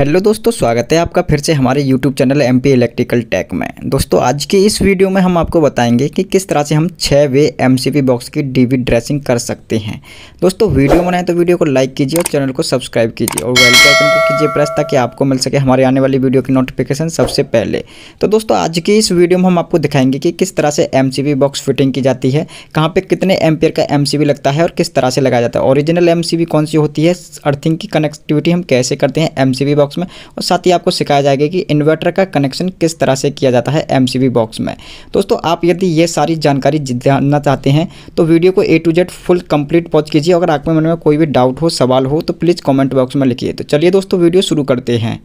hello दोस्तों स्वागत है आपका फिर से हमारे YouTube channel M P electrical tech में दोस्तों आज की इस वीडियो में हम आपको बताएंगे कि किस तरह से हम छः वे एमसीपी बॉक्स की डीवी ड्रेसिंग कर सकते हैं दोस्तों वीडियो बनाए तो वीडियो को लाइक कीजिए और चैनल को सब्सक्राइब कीजिए और वेल आइकन को कीजिए प्रेस ताकि आपको मिल सके हमारे आने वाली वीडियो की नोटिफिकेशन सबसे पहले तो दोस्तों आज की इस वीडियो में हम आपको दिखाएंगे कि किस तरह से एम बॉक्स फिटिंग की जाती है कहाँ पर कितने एम्पियर का एम लगता है और किस तरह से लगाया जाता है ओरिजिनल एम कौन सी होती है अर्थिंग की कनेक्टिविटी हम कैसे करते हैं एम बॉक्स बॉक्स में और साथ ही आपको सिखाया जाएगा कि इन्वर्टर का कनेक्शन किस तरह से किया जाता है एम बॉक्स में दोस्तों आप यदि ये सारी जानकारी जानना चाहते हैं तो वीडियो को A to Z full complete watch कीजिए अगर आपके मन में कोई भी डाउट हो सवाल हो तो प्लीज़ कॉमेंट बॉक्स में लिखिए तो चलिए दोस्तों वीडियो शुरू करते हैं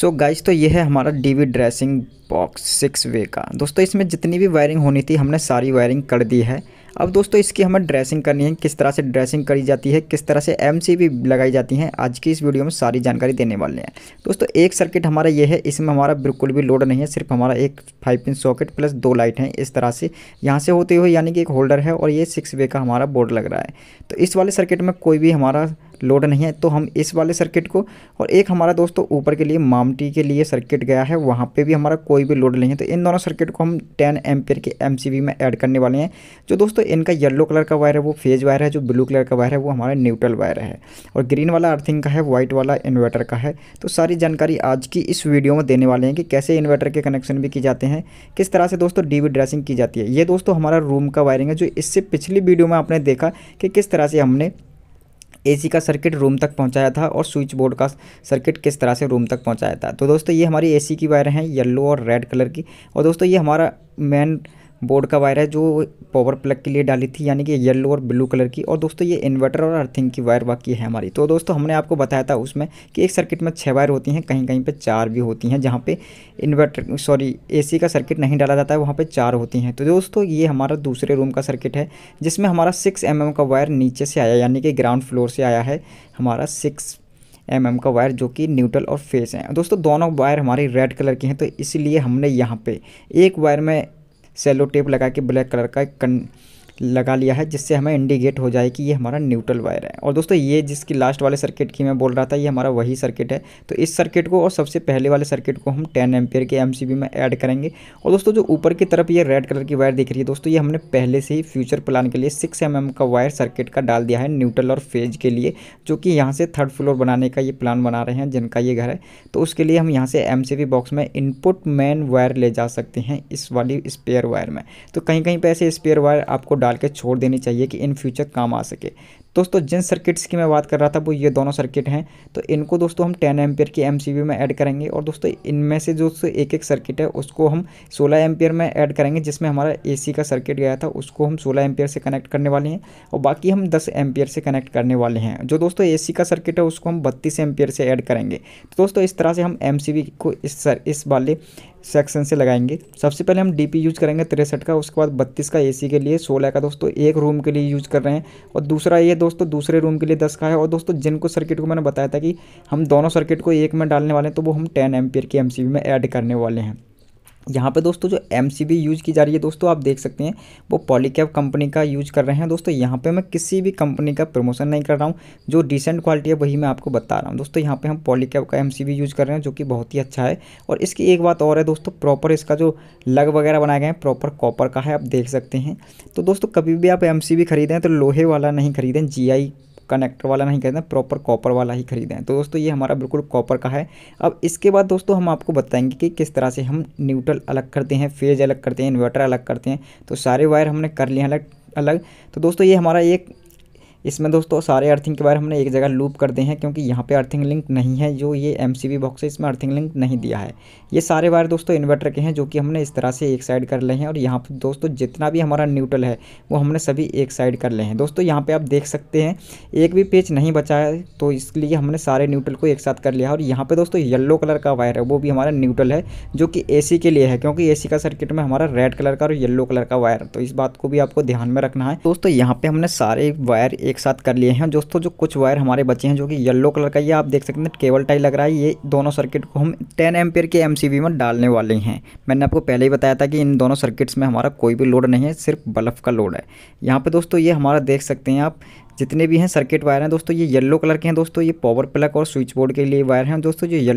सो so गाइज तो ये है हमारा DB dressing box six way का दोस्तों इसमें जितनी भी वायरिंग होनी थी हमने सारी वायरिंग कर दी है अब दोस्तों इसकी हमें ड्रेसिंग करनी है किस तरह से ड्रेसिंग करी जाती है किस तरह से एम लगाई जाती हैं आज की इस वीडियो में सारी जानकारी देने वाले हैं दोस्तों एक सर्किट हमारा ये है इसमें हमारा बिल्कुल भी लोड नहीं है सिर्फ हमारा एक फाइव पिन सॉकेट प्लस दो लाइट हैं इस तरह से यहाँ से होते हुए यानी कि एक होल्डर है और ये सिक्स वे का हमारा बोर्ड लग रहा है तो इस वाले सर्किट में कोई भी हमारा लोड नहीं है तो हम इस वाले सर्किट को और एक हमारा दोस्तों ऊपर के लिए मामटी के लिए सर्किट गया है वहाँ पे भी हमारा कोई भी लोड नहीं है तो इन दोनों सर्किट को हम 10 एम्पियर के एमसीबी में ऐड करने वाले हैं जो दोस्तों इनका येलो कलर का वायर है वो फेज वायर है जो ब्लू कलर का वायर है वो हमारा न्यूट्रल वायर है और ग्रीन वाला अर्थिंग का है व्हाइट वाला इन्वर्टर का है तो सारी जानकारी आज की इस वीडियो में देने वाले हैं कि कैसे इन्वर्टर के कनेक्शन भी की जाते हैं किस तरह से दोस्तों डी ड्रेसिंग की जाती है ये दोस्तों हमारा रूम का वायरिंग है जो इससे पिछली वीडियो में आपने देखा कि किस तरह से हमने एसी का सर्किट रूम तक पहुंचाया था और स्विच बोर्ड का सर्किट किस तरह से रूम तक पहुंचाया था तो दोस्तों ये हमारी एसी की वायर हैं येलो और रेड कलर की और दोस्तों ये हमारा मेन बोर्ड का वायर है जो पावर प्लग के लिए डाली थी यानी कि येलो और ब्लू कलर की और दोस्तों ये इन्वर्टर और अर्थिंग की वायर बाकी है हमारी तो दोस्तों हमने आपको बताया था उसमें कि एक सर्किट में छः वायर होती हैं कहीं कहीं पे चार भी होती हैं जहाँ पे इन्वर्टर सॉरी एसी का सर्किट नहीं डाला जाता है वहाँ पर चार होती हैं तो दोस्तों ये हमारा दूसरे रूम का सर्किट है जिसमें हमारा सिक्स एम mm का वायर नीचे से आया यानी कि ग्राउंड फ्लोर से आया है हमारा सिक्स एम mm का वायर जो कि न्यूट्रल और फेस है दोस्तों दोनों वायर हमारी रेड कलर की हैं तो इसलिए हमने यहाँ पे एक वायर में सेलो टेप लगा के ब्लैक कलर का कन लगा लिया है जिससे हमें इंडिकेट हो जाए कि ये हमारा न्यूट्रल वायर है और दोस्तों ये जिसकी लास्ट वाले सर्किट की मैं बोल रहा था ये हमारा वही सर्किट है तो इस सर्किट को और सबसे पहले वाले सर्किट को हम टेन एम्पियर के एम में ऐड करेंगे और दोस्तों जो ऊपर की तरफ ये रेड कलर की वायर दिख रही है दोस्तों ये हमने पहले से ही फ्यूचर प्लान के लिए सिक्स एम mm का वायर सर्किट का डाल दिया है न्यूट्रल और फेज के लिए जो कि यहाँ से थर्ड फ्लोर बनाने का ये प्लान बना रहे हैं जिनका ये घर है तो उसके लिए हम यहाँ से एम बॉक्स में इनपुट मेन वायर ले जा सकते हैं इस वाली स्पेयर वायर में तो कहीं कहीं पर ऐसे स्पेयर वायर आपको डाल निकाल के छोड़ देनी चाहिए कि इन फ्यूचर काम आ सके दोस्तों जिन सर्किट्स की मैं बात कर रहा था वो ये दोनों सर्किट हैं तो इनको दोस्तों हम 10 एम्पियर की एम में ऐड करेंगे और दोस्तों इनमें से जो एक एक सर्किट है उसको हम 16 एम्पियर में ऐड करेंगे जिसमें हमारा एसी का सर्किट गया था उसको हम 16 एम्पियर से कनेक्ट करने वाले हैं और बाकी हम 10 एम्पियर से कनेक्ट करने वाले हैं जो दोस्तों ए का सर्किट है उसको हम बत्तीस एम्पियर से ऐड करेंगे तो दोस्तों इस तरह से हम एम को इस सर इस वाले सेक्शन से लगाएंगे सबसे पहले हम डीपी यूज़ करेंगे तिरसठ का उसके बाद बत्तीस का एसी के लिए सोलह का दोस्तों एक रूम के लिए यूज़ कर रहे हैं और दूसरा ये दोस्तों दूसरे रूम के लिए दस का है और दोस्तों जिनको सर्किट को मैंने बताया था कि हम दोनों सर्किट को एक में डालने वाले हैं तो वो हम टेन एम्पियर की एम में ऐड करने वाले हैं यहाँ पे दोस्तों जो एम यूज़ की जा रही है दोस्तों आप देख सकते हैं वो पॉलीकैप कंपनी का यूज़ कर रहे हैं दोस्तों यहाँ पे मैं किसी भी कंपनी का प्रमोशन नहीं कर रहा हूँ जो डिसेंट क्वालिटी है वही मैं आपको बता रहा हूँ दोस्तों यहाँ पे हम पॉलीकैप का एम यूज़ कर रहे हैं जो कि बहुत ही अच्छा है और इसकी एक बात और है दोस्तों प्रॉपर इसका जो लग वगैरह बनाए गए हैं प्रॉपर कॉपर का है आप देख सकते हैं तो दोस्तों कभी भी आप एम सी खरीदें तो लोहे वाला नहीं खरीदें जी कनेक्टर वाला नहीं खरीदें प्रॉपर कॉपर वाला ही खरीदें तो दोस्तों ये हमारा बिल्कुल कॉपर का है अब इसके बाद दोस्तों हम आपको बताएंगे कि किस तरह से हम न्यूट्रल अलग करते हैं फेज अलग करते हैं इन्वर्टर अलग करते हैं तो सारे वायर हमने कर लिए अलग अलग तो दोस्तों ये हमारा एक इसमें दोस्तों सारे अर्थिंग के बारे हमने एक जगह लूप कर दे हैं क्योंकि यहाँ पे अर्थिंग लिंक नहीं है जो ये एम बॉक्स है इसमें अर्थिंग लिंक नहीं दिया है ये सारे वायर दोस्तों इन्वर्टर के हैं जो कि हमने इस तरह से एक साइड कर ले हैं और यहाँ पर दोस्तों जितना भी हमारा न्यूट्रल है वो हमने सभी एक साइड कर ले हैं दोस्तों यहाँ पर आप देख सकते हैं एक भी पेज नहीं बचा है तो इसलिए हमने सारे न्यूट्रल को एक साथ कर लिया और यहाँ पर दोस्तों येल्लो कलर का वायर है वो भी हमारा न्यूट्रल है जो कि ए के लिए है क्योंकि ए का सर्किट में हमारा रेड कलर का और येल्लो कलर का वायर तो इस बात को भी आपको ध्यान में रखना है दोस्तों यहाँ पर हमने सारे वायर एक साथ कर लिए हैं दोस्तों जो कुछ वायर हमारे बचे हैं जो कि येलो कलर का ये आप देख सकते हैं केबल टाई लग रहा है ये दोनों सर्किट को हम टेन एमपेयर के एम में डालने वाले हैं मैंने आपको पहले ही बताया था कि इन दोनों सर्किट्स में हमारा कोई भी लोड नहीं है सिर्फ बल्ब का लोड है यहाँ पर दोस्तों ये हमारा देख सकते हैं आप जितने भी हैं सर्किट वायर हैं दोस्तों ये येलो कलर के हैं दोस्तों ये पावर प्लग और स्विच बोर्ड के लिए वायर हैं दोस्तों जो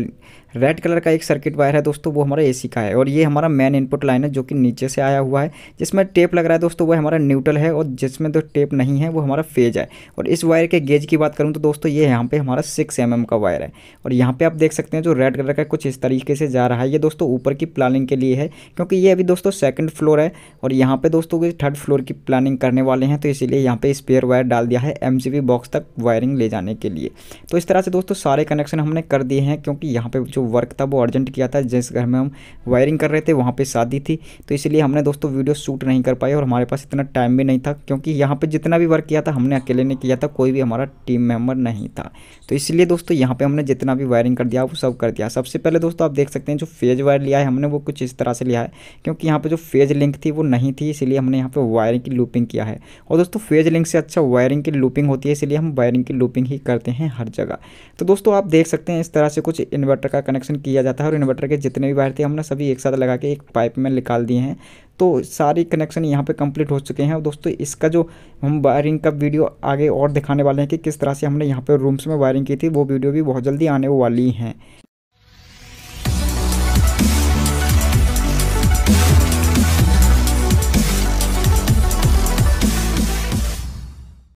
रेड कलर का एक सर्किट वायर है दोस्तों वो हमारा एसी का है और ये हमारा मेन इनपुट लाइन है जो कि नीचे से आया हुआ है जिसमें टेप लग रहा है दोस्तों वह हमारा न्यूट्रल है और जिसमें जो तो टेप नहीं है वो हमारा फेज है और इस वायर के गेज की बात करूँ तो दोस्तों ये यहाँ पर हमारा सिक्स एम mm का वायर है और यहाँ पर आप देख सकते हैं जो रेड कलर का कुछ इस तरीके से जा रहा है ये दोस्तों ऊपर की प्लानिंग के लिए है क्योंकि ये अभी दोस्तों सेकेंड फ्लोर है और यहाँ पर दोस्तों थर्ड फ्लोर की प्लानिंग करने वाले हैं तो इसीलिए यहाँ पर स्पेयर वायर डाल दिया है है एम बॉक्स तक वायरिंग ले जाने के लिए तो इस तरह से दोस्तों सारे कनेक्शन हमने कर दिए हैं क्योंकि यहाँ पर जो वर्क था वो अर्जेंट किया था जिस घर में हम वायरिंग कर रहे थे वहाँ पर शादी थी तो इसलिए हमने दोस्तों वीडियो शूट नहीं कर पाई और हमारे पास इतना टाइम भी नहीं था क्योंकि यहाँ पर जितना भी वर्क किया था हमने अकेले ने किया था कोई भी हमारा टीम मेम्बर नहीं था तो इसलिए दोस्तों यहाँ पर हमने जितना भी वायरिंग कर दिया वो सब कर दिया सबसे पहले दोस्तों आप देख सकते हैं जो फेज वायर लिया है हमने वो कुछ इस तरह से लिया है क्योंकि यहाँ पर जो फेज लिंक थी वो नहीं थी इसलिए हमने यहाँ पे वायरिंग की लूपिंग किया है और दोस्तों फेज लिंक से अच्छा वायरिंग की लूपिंग होती है इसलिए हम वायरिंग की लूपिंग ही करते हैं हर जगह तो दोस्तों आप देख सकते हैं इस तरह से कुछ इन्वर्टर का कनेक्शन किया जाता है और इन्वर्टर के जितने भी वायर थे हमने सभी एक साथ लगा के एक पाइप में निकाल दिए हैं तो सारे कनेक्शन यहाँ पे कंप्लीट हो चुके हैं और दोस्तों इसका जो हम वायरिंग का वीडियो आगे और दिखाने वाले हैं कि किस तरह से हमने यहाँ पे रूम्स में वायरिंग की थी वो वीडियो भी बहुत जल्दी आने वाली हैं